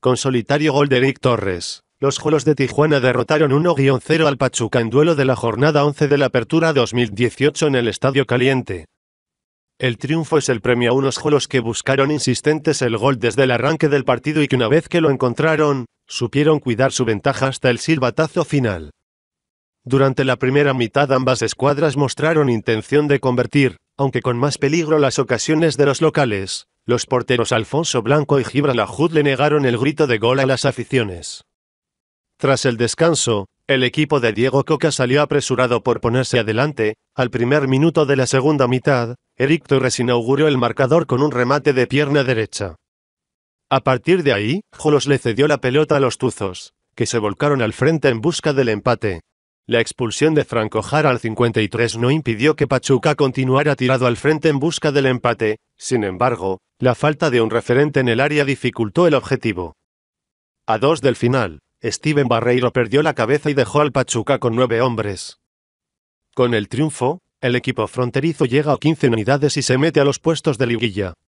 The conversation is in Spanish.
con solitario gol de Eric Torres. Los Jolos de Tijuana derrotaron 1-0 al Pachuca en duelo de la jornada 11 de la Apertura 2018 en el Estadio Caliente. El triunfo es el premio a unos Jolos que buscaron insistentes el gol desde el arranque del partido y que una vez que lo encontraron, supieron cuidar su ventaja hasta el silbatazo final. Durante la primera mitad ambas escuadras mostraron intención de convertir, aunque con más peligro las ocasiones de los locales. Los porteros Alfonso Blanco y Gibran le negaron el grito de gol a las aficiones. Tras el descanso, el equipo de Diego Coca salió apresurado por ponerse adelante. Al primer minuto de la segunda mitad, Eric Torres inauguró el marcador con un remate de pierna derecha. A partir de ahí, Jolos le cedió la pelota a los Tuzos, que se volcaron al frente en busca del empate. La expulsión de Franco Jara al 53 no impidió que Pachuca continuara tirado al frente en busca del empate, sin embargo, la falta de un referente en el área dificultó el objetivo. A dos del final, Steven Barreiro perdió la cabeza y dejó al Pachuca con nueve hombres. Con el triunfo, el equipo fronterizo llega a 15 unidades y se mete a los puestos de liguilla.